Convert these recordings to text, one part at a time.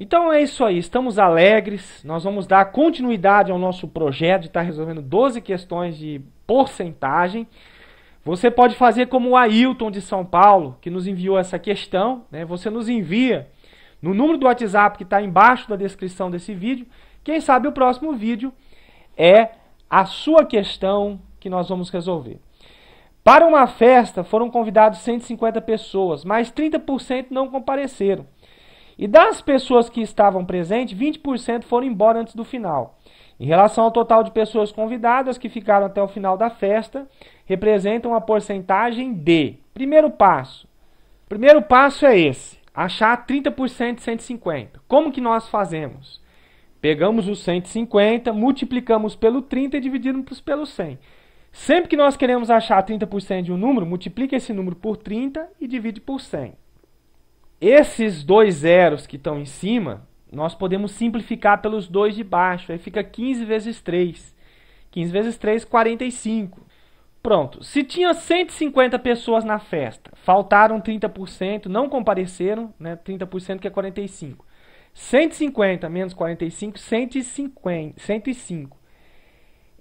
Então é isso aí, estamos alegres. Nós vamos dar continuidade ao nosso projeto de estar tá resolvendo 12 questões de porcentagem. Você pode fazer como o Ailton de São Paulo, que nos enviou essa questão. Né? Você nos envia no número do WhatsApp que está embaixo da descrição desse vídeo. Quem sabe o próximo vídeo é a sua questão que nós vamos resolver. Para uma festa foram convidados 150 pessoas, mas 30% não compareceram. E das pessoas que estavam presentes, 20% foram embora antes do final. Em relação ao total de pessoas convidadas que ficaram até o final da festa, representam a porcentagem de. Primeiro passo. Primeiro passo é esse: achar 30% de 150. Como que nós fazemos? Pegamos os 150, multiplicamos pelo 30 e dividimos pelo 100. Sempre que nós queremos achar 30% de um número, multiplica esse número por 30 e divide por 100. Esses dois zeros que estão em cima, nós podemos simplificar pelos dois de baixo. Aí fica 15 vezes 3. 15 vezes 3, 45. Pronto. Se tinha 150 pessoas na festa, faltaram 30%, não compareceram, né? 30% que é 45. 150 menos 45, 150, 105.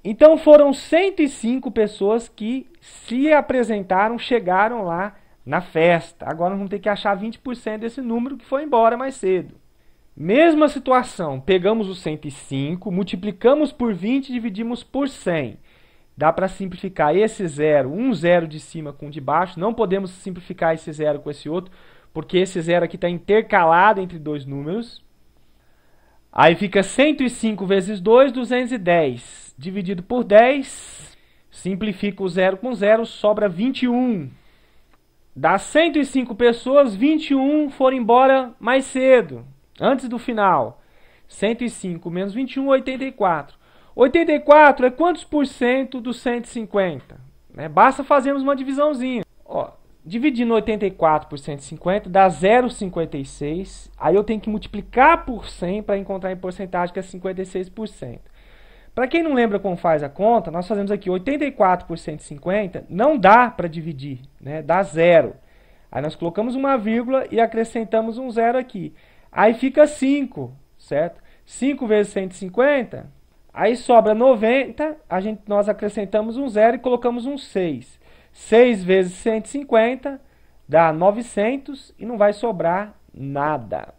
Então foram 105 pessoas que se apresentaram, chegaram lá na festa. Agora vamos ter que achar 20% desse número que foi embora mais cedo. Mesma situação, pegamos o 105, multiplicamos por 20 e dividimos por 100. Dá para simplificar esse zero, um zero de cima com o de baixo. Não podemos simplificar esse zero com esse outro, porque esse zero aqui está intercalado entre dois números. Aí fica 105 vezes 2, 210. Dividido por 10, simplifica o zero com zero, sobra 21. Das 105 pessoas, 21 foram embora mais cedo, antes do final. 105 menos 21, 84. 84 é quantos por cento dos 150? Né? Basta fazermos uma divisãozinha. Ó, dividindo 84 por 150 dá 0,56. Aí eu tenho que multiplicar por 100 para encontrar em porcentagem que é 56%. Para quem não lembra como faz a conta, nós fazemos aqui 84 por 150, não dá para dividir, né? dá zero. Aí nós colocamos uma vírgula e acrescentamos um zero aqui. Aí fica 5, certo? 5 vezes 150, aí sobra 90, a gente, nós acrescentamos um zero e colocamos um 6. 6 vezes 150 dá 900 e não vai sobrar nada.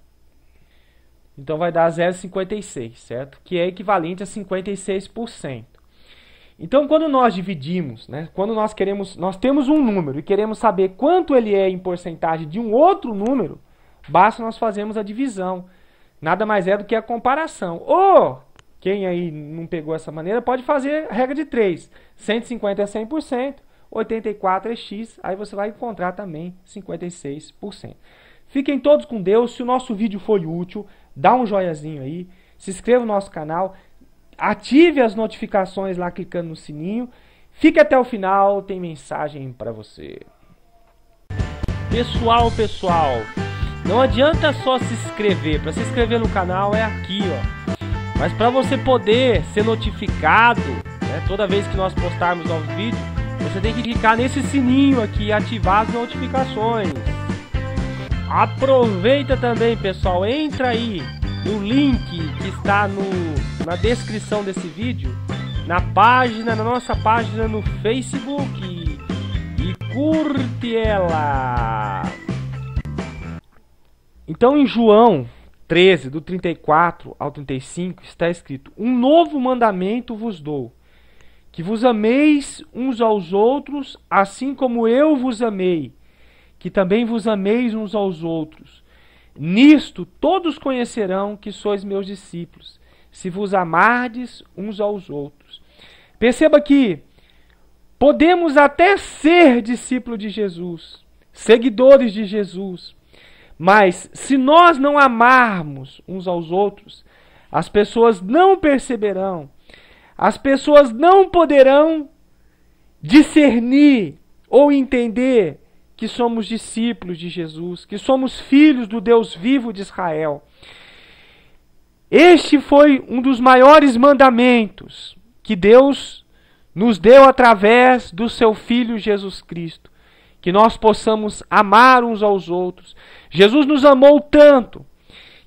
Então vai dar 0,56, certo? Que é equivalente a 56%. Então, quando nós dividimos, né, quando nós queremos, nós temos um número e queremos saber quanto ele é em porcentagem de um outro número, basta nós fazermos a divisão. Nada mais é do que a comparação. Ou, quem aí não pegou essa maneira, pode fazer a regra de 3. 150 é 100%, 84 é x, aí você vai encontrar também 56%. Fiquem todos com Deus. Se o nosso vídeo foi útil, dá um joiazinho aí. Se inscreva no nosso canal. Ative as notificações lá clicando no sininho. Fique até o final, tem mensagem para você. Pessoal, pessoal, não adianta só se inscrever. Para se inscrever no canal é aqui, ó. Mas para você poder ser notificado, né, toda vez que nós postarmos novos vídeos, você tem que clicar nesse sininho aqui e ativar as notificações. Aproveita também, pessoal, entra aí no link que está no, na descrição desse vídeo, na página, na nossa página no Facebook e, e curte ela. Então, em João 13, do 34 ao 35, está escrito: Um novo mandamento vos dou, que vos ameis uns aos outros, assim como eu vos amei que também vos ameis uns aos outros. Nisto todos conhecerão que sois meus discípulos, se vos amardes uns aos outros. Perceba que podemos até ser discípulo de Jesus, seguidores de Jesus, mas se nós não amarmos uns aos outros, as pessoas não perceberão, as pessoas não poderão discernir ou entender que somos discípulos de Jesus, que somos filhos do Deus vivo de Israel. Este foi um dos maiores mandamentos que Deus nos deu através do seu Filho Jesus Cristo, que nós possamos amar uns aos outros. Jesus nos amou tanto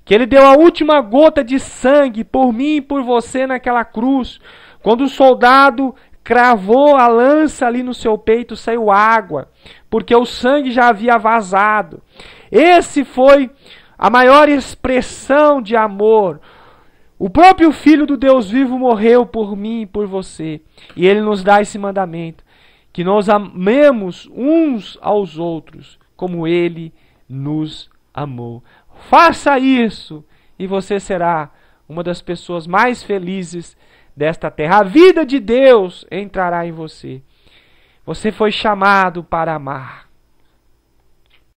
que ele deu a última gota de sangue por mim e por você naquela cruz. Quando o soldado cravou a lança ali no seu peito, saiu água porque o sangue já havia vazado. Esse foi a maior expressão de amor. O próprio Filho do Deus vivo morreu por mim e por você. E ele nos dá esse mandamento: que nós amemos uns aos outros como ele nos amou. Faça isso e você será uma das pessoas mais felizes desta terra. A vida de Deus entrará em você. Você foi chamado para amar.